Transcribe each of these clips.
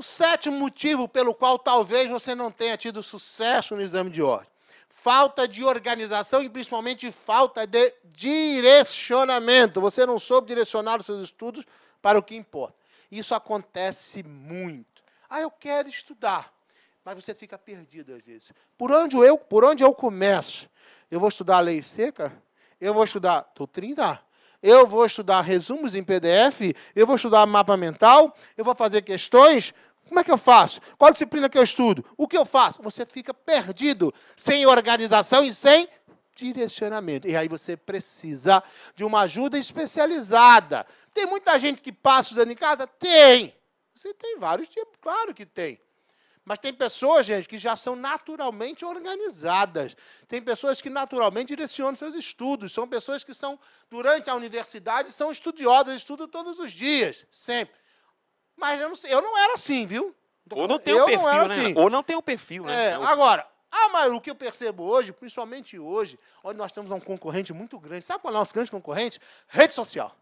O sétimo motivo pelo qual talvez você não tenha tido sucesso no exame de ordem: falta de organização e principalmente falta de direcionamento. Você não soube direcionar os seus estudos para o que importa. Isso acontece muito. Ah, eu quero estudar, mas você fica perdido às vezes. Por onde eu, por onde eu começo? Eu vou estudar a lei seca? Eu vou estudar doutrina? Eu vou estudar resumos em PDF? Eu vou estudar mapa mental? Eu vou fazer questões? Como é que eu faço? Qual disciplina que eu estudo? O que eu faço? Você fica perdido, sem organização e sem direcionamento. E aí você precisa de uma ajuda especializada. Tem muita gente que passa estudando em casa? Tem. Você tem vários tipos, claro que tem. Mas tem pessoas, gente, que já são naturalmente organizadas. Tem pessoas que naturalmente direcionam seus estudos. São pessoas que são, durante a universidade, são estudiosas, estudam todos os dias, sempre. Mas eu não, eu não era assim, viu? Ou não tem o perfil, né? Assim. Ou não tem o perfil, né? É, é agora, a ah, maioria, o que eu percebo hoje, principalmente hoje, onde nós temos um concorrente muito grande, sabe qual é o nosso grande concorrente? Rede social.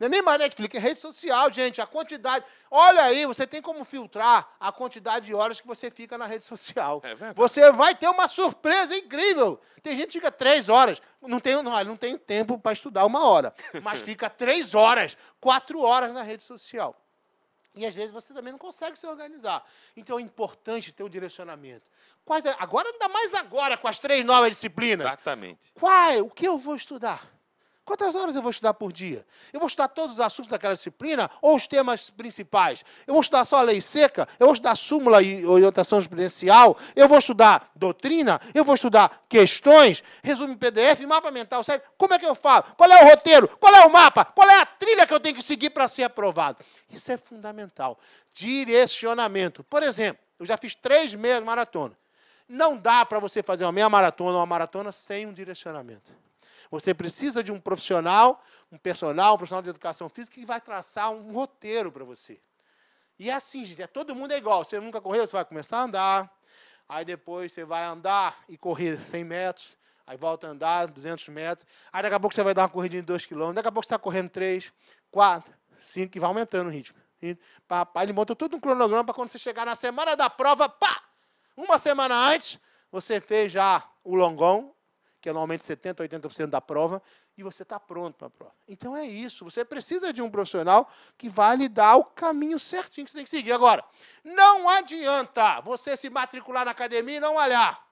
Não é nem mais Netflix, é rede social, gente. A quantidade. Olha aí, você tem como filtrar a quantidade de horas que você fica na rede social. É verdade. Você vai ter uma surpresa incrível. Tem gente que fica três horas. Não tem não, não tenho tempo para estudar uma hora. Mas fica três horas, quatro horas na rede social. E às vezes você também não consegue se organizar. Então é importante ter o um direcionamento. Quais é, agora, ainda mais agora, com as três novas disciplinas. Exatamente. Qual, o que eu vou estudar? Quantas horas eu vou estudar por dia? Eu vou estudar todos os assuntos daquela disciplina ou os temas principais? Eu vou estudar só a lei seca? Eu vou estudar súmula e orientação jurisprudencial? Eu vou estudar doutrina? Eu vou estudar questões? Resumo em PDF, mapa mental, sabe? Como é que eu falo? Qual é o roteiro? Qual é o mapa? Qual é a trilha que eu tenho que seguir para ser aprovado. Isso é fundamental. Direcionamento. Por exemplo, eu já fiz três meias maratona. Não dá para você fazer uma meia maratona ou uma maratona sem um direcionamento. Você precisa de um profissional, um personal, um profissional de educação física que vai traçar um roteiro para você. E é assim, gente, é, todo mundo é igual. Você nunca correu, você vai começar a andar. Aí depois você vai andar e correr 100 metros aí volta a andar 200 metros, aí daqui a pouco você vai dar uma corridinha de 2 km, daqui a pouco você está correndo 3, 4, 5, que vai aumentando o ritmo. E, pá, pá, ele monta tudo um cronograma para quando você chegar na semana da prova, pá! Uma semana antes, você fez já o longão, que é normalmente 70%, 80% da prova, e você está pronto para a prova. Então é isso. Você precisa de um profissional que vai lhe dar o caminho certinho que você tem que seguir. Agora, não adianta você se matricular na academia e não olhar.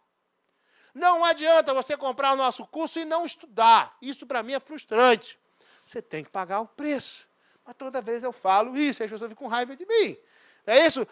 Não adianta você comprar o nosso curso e não estudar. Isso para mim é frustrante. Você tem que pagar o preço. Mas toda vez eu falo isso, as pessoas ficam com raiva de mim. É isso?